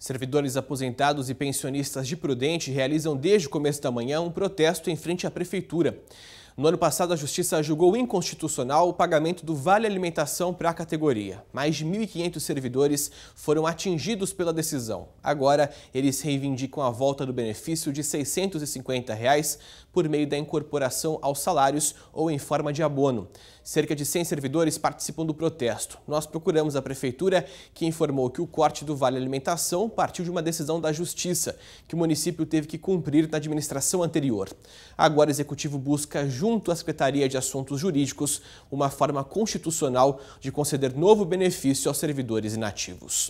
Servidores aposentados e pensionistas de Prudente realizam desde o começo da manhã um protesto em frente à Prefeitura. No ano passado, a Justiça julgou inconstitucional o pagamento do Vale Alimentação para a categoria. Mais de 1.500 servidores foram atingidos pela decisão. Agora, eles reivindicam a volta do benefício de R$ 650 reais por meio da incorporação aos salários ou em forma de abono. Cerca de 100 servidores participam do protesto. Nós procuramos a Prefeitura, que informou que o corte do Vale Alimentação partiu de uma decisão da Justiça, que o município teve que cumprir na administração anterior. Agora, o Executivo busca junto à Secretaria de Assuntos Jurídicos, uma forma constitucional de conceder novo benefício aos servidores inativos.